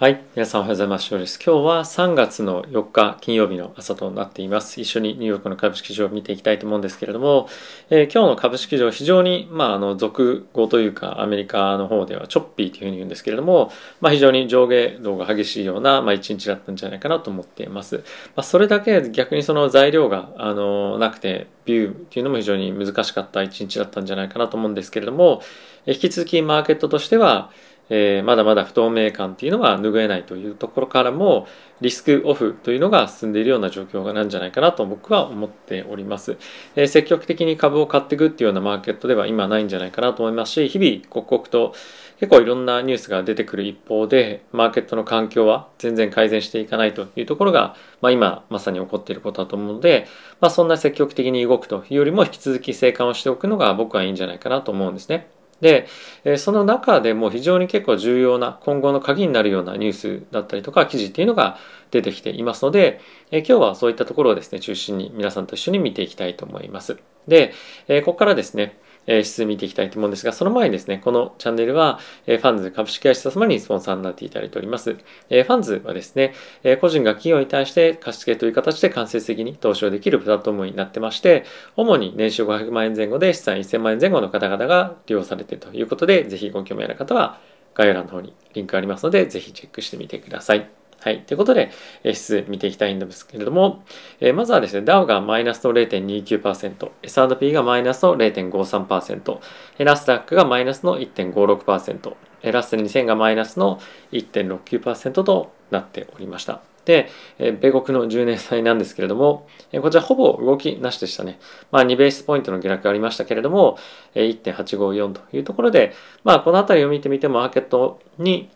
はい。皆さんおはようございます。今日は3月の4日金曜日の朝となっています。一緒にニューヨークの株式市場を見ていきたいと思うんですけれども、えー、今日の株式市場非常に、まあ、あの、俗語というか、アメリカの方ではチョッピーというふうに言うんですけれども、まあ、非常に上下動が激しいような、まあ、一日だったんじゃないかなと思っています。まあ、それだけ逆にその材料が、あの、なくて、ビューっていうのも非常に難しかった一日だったんじゃないかなと思うんですけれども、引き続きマーケットとしては、えー、まだまだ不透明感っていうのが拭えないというところからもリスクオフというのが進んでいるような状況なんじゃないかなと僕は思っております、えー、積極的に株を買っていくっていうようなマーケットでは今ないんじゃないかなと思いますし日々刻々と結構いろんなニュースが出てくる一方でマーケットの環境は全然改善していかないというところが、まあ、今まさに起こっていることだと思うので、まあ、そんな積極的に動くというよりも引き続き生還をしておくのが僕はいいんじゃないかなと思うんですね。で、えその中でも非常に結構重要な今後の鍵になるようなニュースだったりとか記事っていうのが出てきていますので、え今日はそういったところをですね中心に皆さんと一緒に見ていきたいと思いますで、えここからですねえ質見ていきたいと思うんですが、その前にですね、このチャンネルは、えファンズ株式会社様にスポンサーになっていただいております。えファンズはですね、え個人が企業に対して貸付という形で間接的に投資をできるプラットフォームになってまして、主に年収500万円前後で資産1000万円前後の方々が利用されているということで、ぜひご興味ある方は概要欄の方にリンクありますので、ぜひチェックしてみてください。はい。ということで、指数見ていきたいんですけれども、えまずはですね、ダウがマイナスの0.29%、S&P がマイナスの0.53%、ラスダックがマイナスの1.56%、ラス2000がマイナスの1.69%となっておりました。で、え米国の10年債なんですけれども、えこちらほぼ動きなしでしたね。まあ、2ベースポイントの下落がありましたけれども、え1.854というところで、まあ、この辺りを見てみても、マーケットに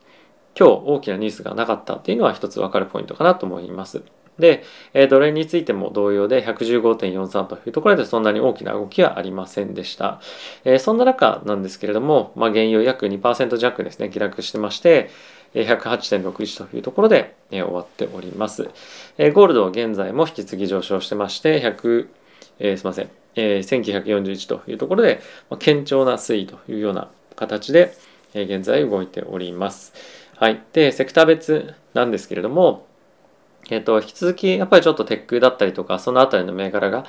今日大きなニュースがなかったっていうのは一つわかるポイントかなと思います。で、ドル円についても同様で115.43というところでそんなに大きな動きはありませんでした。そんな中なんですけれども、まあ、原油約2%弱ですね、下落してまして、108.61というところで、終わっております。ゴールドは現在も引き継ぎ上昇してまして、100、えー、すいません、えー、1941というところで、堅調な推移というような形で、現在動いております。はい。で、セクター別なんですけれども、えっ、ー、と、引き続き、やっぱりちょっとテックだったりとか、そのあたりの銘柄が、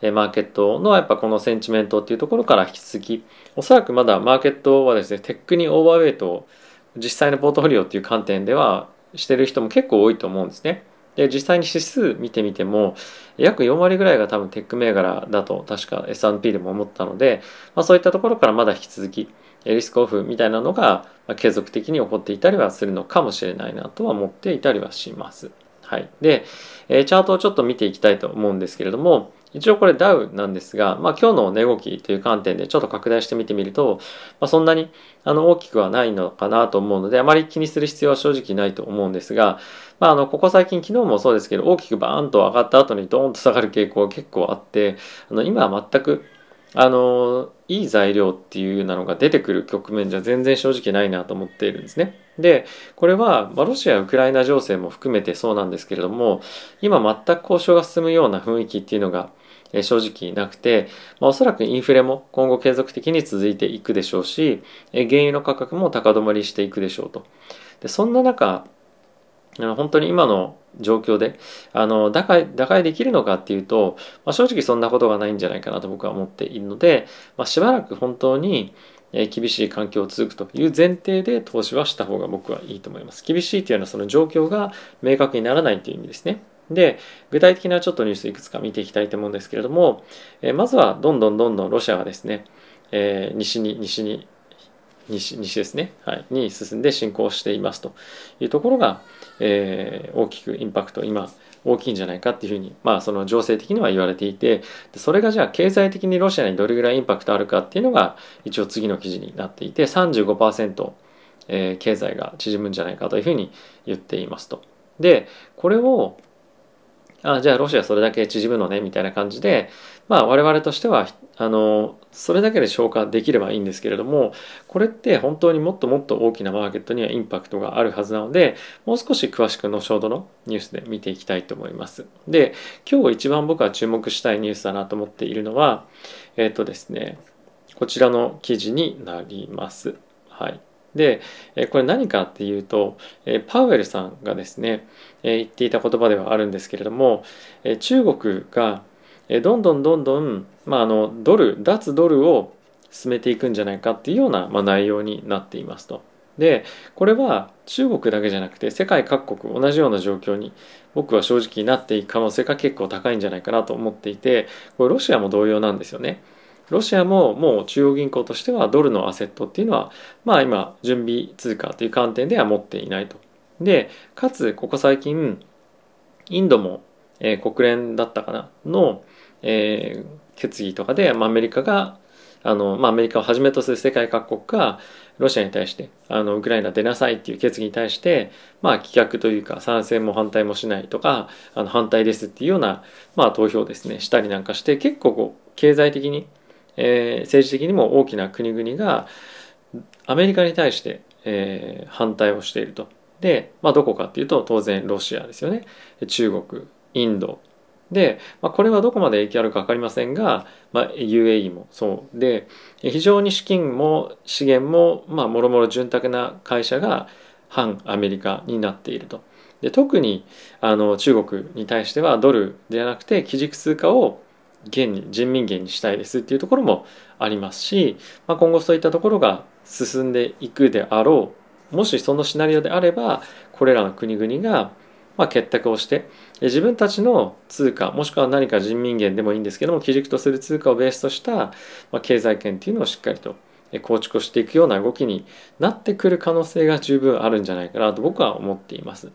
えマーケットのやっぱこのセンチメントっていうところから引き続き、おそらくまだマーケットはですね、テックにオーバーウェイトを実際のポートフォリオっていう観点ではしてる人も結構多いと思うんですね。で、実際に指数見てみても、約4割ぐらいが多分テック銘柄だと確か S&P でも思ったので、まあ、そういったところからまだ引き続き、リスクオフみたいなのが継続的に起こっていたりはするのかもしれないなとは思っていたりはします。はい。で、えチャートをちょっと見ていきたいと思うんですけれども、一応これダウなんですが、まあ今日の値動きという観点でちょっと拡大してみてみると、まあ、そんなにあの大きくはないのかなと思うので、あまり気にする必要は正直ないと思うんですが、まああのここ最近昨日もそうですけど、大きくバーンと上がった後にドーンと下がる傾向結構あって、あの今は全くあのいい材料っていうなのが出てくる局面じゃ全然正直ないなと思っているんですね。でこれは、まロシア・ウクライナ情勢も含めてそうなんですけれども今全く交渉が進むような雰囲気っていうのが正直なくて、まあ、おそらくインフレも今後継続的に続いていくでしょうし原油の価格も高止まりしていくでしょうと。でそんな中本当に今の状況であの打開打開できるのかっていうと、まあ、正直そんなことがないんじゃないかなと僕は思っているので、まあ、しばらく本当に厳しい環境を続くという前提で投資はした方が僕はいいと思います。厳しいというのはその状況が明確にならないという意味ですね。で、具体的なちょっとニュースいくつか見ていきたいと思うんですけれども、えまずはどんどんどんどんロシアがですね、えー、西に西に西西ですね、はい、に進んで進行していますというところが、えー、大きくインパクト今大きいんじゃないかっていうふうに、まあ、その情勢的には言われていてそれがじゃあ経済的にロシアにどれぐらいインパクトあるかっていうのが一応次の記事になっていて35%、えー、経済が縮むんじゃないかというふうに言っていますと。でこれをあじゃあロシアそれだけ縮むのねみたいな感じで、まあ、我々としてはあのそれだけで消化できればいいんですけれどもこれって本当にもっともっと大きなマーケットにはインパクトがあるはずなのでもう少し詳しく後ほどのニュースで見ていきたいと思いますで今日一番僕は注目したいニュースだなと思っているのはえっ、ー、とですねこちらの記事になりますはいで、これ何かっていうと、パウエルさんがですね、言っていた言葉ではあるんですけれども、中国がどんどんどんどん、まあ、あのドル、脱ドルを進めていくんじゃないかっていうような、まあ、内容になっていますと。で、これは中国だけじゃなくて世界各国同じような状況に僕は正直なっていく可能性が結構高いんじゃないかなと思っていて、これロシアも同様なんですよね。ロシアももう中央銀行としてはドルのアセットっていうのは、まあ今、準備通貨という観点では持っていないと。で、かつ、ここ最近、インドも、えー、国連だったかな、の、えー、決議とかで、まあ、アメリカが、あの、まあ、アメリカをはじめとする世界各国が、ロシアに対して、あの、ウクライナ出なさいっていう決議に対して、まあ、棄却というか、賛成も反対もしないとか、あの、反対ですっていうような、まあ、投票ですね、したりなんかして、結構こう、経済的に、えー、政治的にも大きな国々がアメリカに対して、えー、反対をしていると。で、まあ、どこかっていうと当然ロシアですよね。中国、インド。で、まあ、これはどこまで影響あるか分かりませんが、まあ、UAE もそうで非常に資金も資源も、まあ、もろもろ潤沢な会社が反アメリカになっていると。で特にあの中国に対してはドルではなくて基軸通貨を元に人民元にしたいですっていうところもありますし、まあ、今後そういったところが進んでいくであろうもしそのシナリオであればこれらの国々がまあ結託をして自分たちの通貨もしくは何か人民元でもいいんですけども基軸とする通貨をベースとしたま経済圏っていうのをしっかりと構築をしていくような動きになってくる可能性が十分あるんじゃないかなと僕は思っています。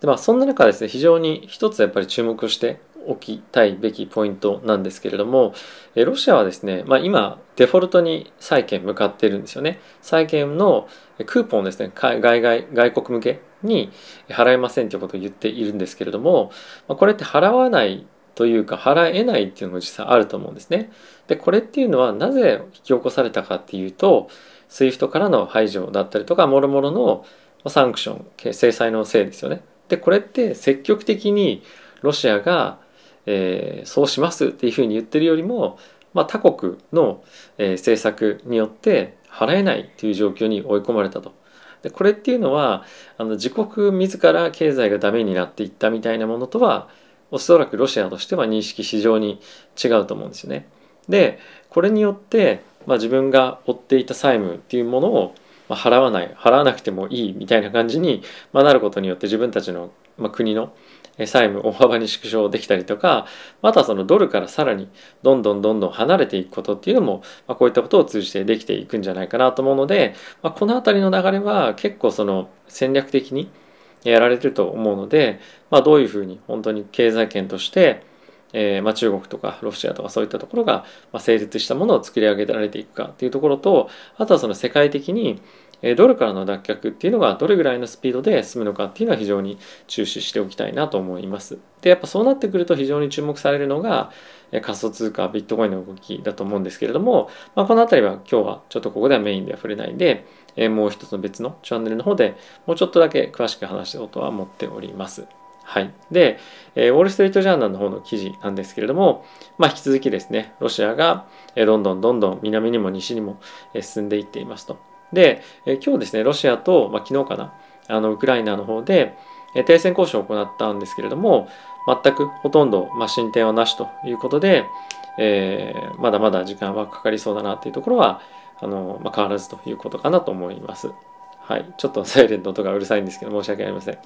でまあそんな中ですね非常に一つやっぱり注目しておきたいべきポイントなんですけれども、えロシアはですね、まあ、今デフォルトに債券向かってるんですよね債券のクーポンですね外外外国向けに払えませんということを言っているんですけれども、まあ、これって払わないというか払えないっていうのも実際あると思うんですね。でこれっていうのはなぜ引き起こされたかっていうと SWIFT からの排除だったりとかもろもろのサンクション制裁のせいですよね。でこれって積極的にロシアがえー、そうしますっていうふうに言ってるよりも、まあ、他国の、えー、政策によって払えないという状況に追い込まれたと。でこれっていうのはあの自国自ら経済がダメになっていったみたいなものとはおそらくロシアとしては認識非常に違うと思うんですよね。でこれによって、まあ、自分が負っていた債務っていうものをまあ、払わない払わなくてもいいみたいな感じに、まあ、なることによって自分たちの、まあ、国の、債務大幅に縮小できたりとかまたそのドルからさらにどんどんどんどん離れていくことっていうのも、まあ、こういったことを通じてできていくんじゃないかなと思うので、まあ、この辺りの流れは結構その戦略的にやられてると思うので、まあ、どういうふうに本当に経済圏としてえー、まあ、中国とかロシアとかそういったところが、ま成立したものを作り上げられていくかっていうところとあとはその世界的にドルからの脱却っていうのがどれぐらいのスピードで進むのかっていうのは非常に注視しておきたいなと思います。で、やっぱそうなってくると非常に注目されるのが仮想通貨ビットコインの動きだと思うんですけれども、まあ、この辺りは今日はちょっとここではメインでは触れないで、えもう一つの別のチャンネルの方でもうちょっとだけ詳しく話したうとは思っております。はい。で、えウォール・ストリート・ジャーナルの方の記事なんですけれども、まあ、引き続きですね、ロシアがどんどんどんどん南にも西にも進んでいっていますと。で、え今日ですね、ロシアと、まあ、昨日かな、あのウクライナの方で、え停戦交渉を行ったんですけれども、全くほとんど、まあ、進展はなしということで、えー、まだまだ時間はかかりそうだなというところは、あのまあ、変わらずということかなと思います。はい、ちょっと サイレントとかうるさいんですけど申し訳ありません。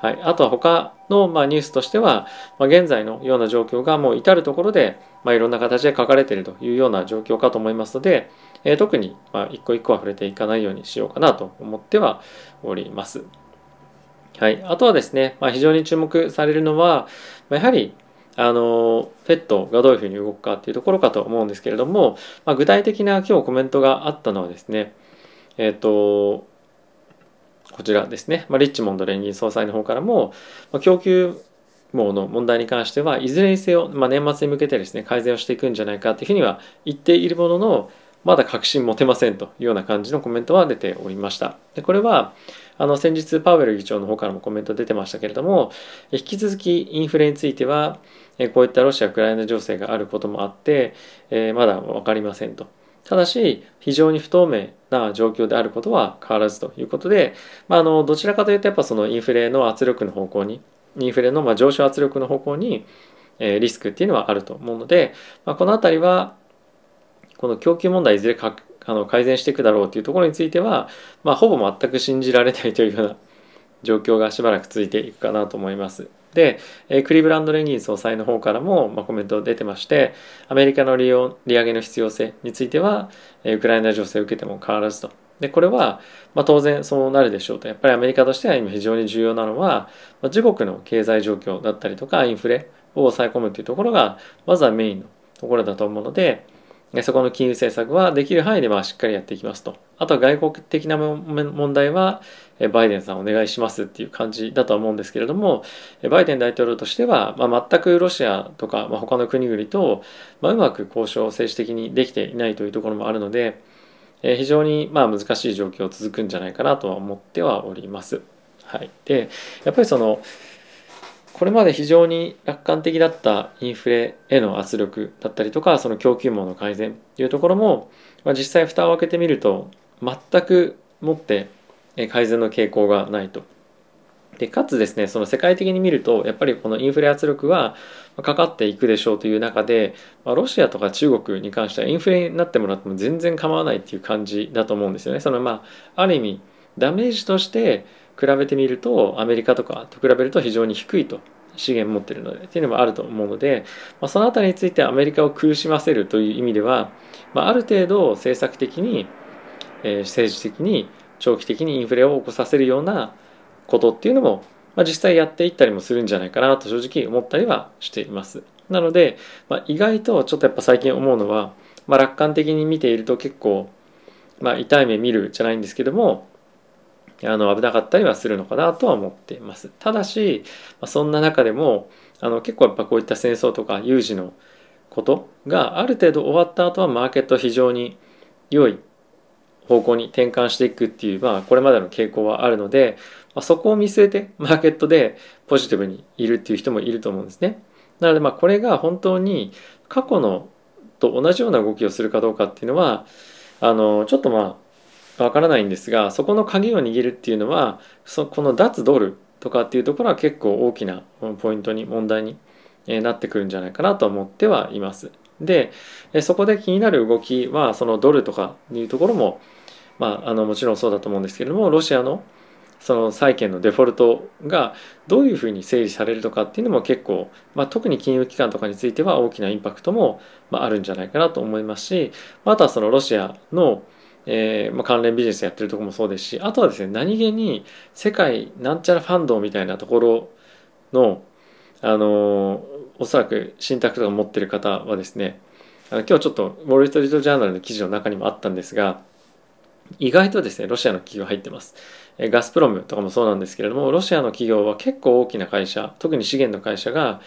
はい、あとは他の、まあ、ニュースとしては、まあ、現在のような状況がもう至るところで、まあ、いろんな形で書かれているというような状況かと思いますので、えー、特に、まあ、一個一個は触れていかないようにしようかなと思ってはおります。はい。あとはですね、まあ、非常に注目されるのは、まあ、やはり、あの、ペットがどういうふうに動くかっていうところかと思うんですけれども、まあ、具体的な今日コメントがあったのはですね、えっ、ー、と、こちらですね、まあ、リッチモンド連銀総裁の方からも、まあ、供給網の問題に関しては、いずれにせよ、まあ、年末に向けてですね、改善をしていくんじゃないかというふうには言っているものの、まだ確信持てませんというような感じのコメントは出ておりました。でこれはあの先日パウエル議長の方からもコメント出てましたけれども引き続きインフレについてはこういったロシア・ウクライナ情勢があることもあって、えー、まだ分かりませんと。ただし、非常に不透明な状況であることは変わらずということで、まあ、あのどちらかというと、やっぱそのインフレの圧力の方向に、インフレのま上昇圧力の方向に、えリスクっていうのはあると思うので、まあ、この辺りはこの供給問題いずれかあの改善していくだろうというところについては、まあ、ほぼ全く信じられないというような 状況がしばらく続いていくかなと思います。で、えクリーブランド・レギン総裁の方からも、まコメント出てまして、アメリカの利用利上げの必要性については、えウクライナ情勢を受けても変わらずと。で、これは、まあ、当然そうなるでしょうと。やっぱりアメリカとしては今非常に重要なのは、ま自国の経済状況だったりとか、インフレを抑え込むというところが、まずはメインのところだと思うので、そこの金融政策はできる範囲でまあしっかりやっていきますと。あとは外国的な問題は、バイデンさんお願いしますっていう感じだとは思うんですけれども、バイデン大統領としては、まあ、全くロシアとか、ま他の国々と、まうまく交渉を政治的にできていないというところもあるので、え非常にまあ難しい状況続くんじゃないかなとは思ってはおります。はい、でやっぱりそのこれまで非常に楽観的だったインフレへの圧力だったりとかその供給網の改善というところも、まあ、実際蓋を開けてみると全くもって改善の傾向がないと。でかつですねその世界的に見るとやっぱりこのインフレ圧力はかかっていくでしょうという中で、まあ、ロシアとか中国に関してはインフレになってもらっても全然構わないっていう感じだと思うんですよね。そのまあ、ある意味ダメージとして比べてみるとアメリカとかと比べると非常に低いと資源持ってるのでっていうのもあると思うので、まあ、その辺りについてアメリカを苦しませるという意味では、まあ、ある程度政策的に、えー、政治的に長期的にインフレを起こさせるようなことっていうのも、まあ、実際やっていったりもするんじゃないかなと正直思ったりはしています。なので、まあ、意外とちょっとやっぱ最近思うのは、まあ、楽観的に見ていると結構、まあ、痛い目見るじゃないんですけどもあの危なかったりはするのかなとは思っています。ただし、まそんな中でもあの結構やっぱこういった戦争とか有事のことがある程度終わった後はマーケット非常に良い方向に転換していくっていう、まあ、これまでの傾向はあるので、まあ、そこを見据えてマーケットでポジティブにいるっていう人もいると思うんですね。なのでまあこれが本当に過去のと同じような動きをするかどうかっていうのはあのちょっとまあわからないんですがそこの鍵を握るっていうのはそこの脱ドルとかっていうところは結構大きなポイントに問題になってくるんじゃないかなと思ってはいます。でそこで気になる動きはそのドルとかいうところも、まあ、あのもちろんそうだと思うんですけれどもロシアのその債券のデフォルトがどういうふうに整理されるとかっていうのも結構、まあ、特に金融機関とかについては大きなインパクトも、まあ、あるんじゃないかなと思いますしあとはそのロシアのえー、まあ、関連ビジネスやってるとこもそうですしあとはですね何気に世界なんちゃらファンドみたいなところの、あのー、おそらく信託とか持ってる方はですねあの今日ちょっとウォール・ストリート・ジャーナルの記事の中にもあったんですが意外とですねロシアの企業入ってますガスプロムとかもそうなんですけれどもロシアの企業は結構大きな会社特に資源の会社が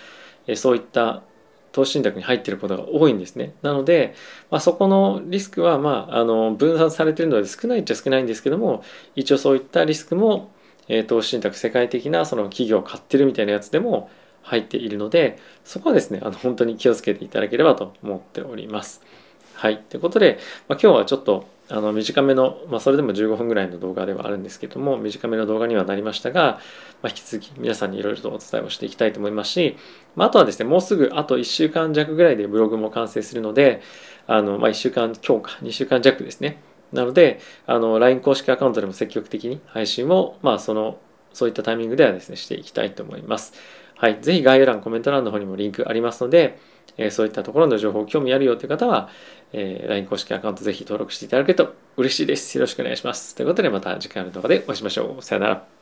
そういった投資信託に入っていることが多いんですね。なので、まあ、そこのリスクは、まあ、あの分散されているので少ないっちゃ少ないんですけども一応そういったリスクも、えー、投資信託世界的なその企業を買ってるみたいなやつでも入っているのでそこはですねあの本当に気をつけていただければと思っております。はい。ということで、まあ、今日はちょっとあの短めの、まあ、それでも15分ぐらいの動画ではあるんですけども短めの動画にはなりましたが、まあ、引き続き皆さんにいろいろとお伝えをしていきたいと思いますし、まあ、あとはですねもうすぐあと1週間弱ぐらいでブログも完成するのであの、まあ、1週間強化、か2週間弱ですねなのであの LINE 公式アカウントでも積極的に配信を、まあ、そのそういったタイミングではですねしていきたいと思います。はい、ぜひ概要欄コメント欄の方にもリンクありますのでえそういったところの情報興味あるよという方は、え LINE 公式アカウントぜひ登録していただけると嬉しいです。よろしくお願いします。ということでまた次回の動画でお会いしましょう。さよなら。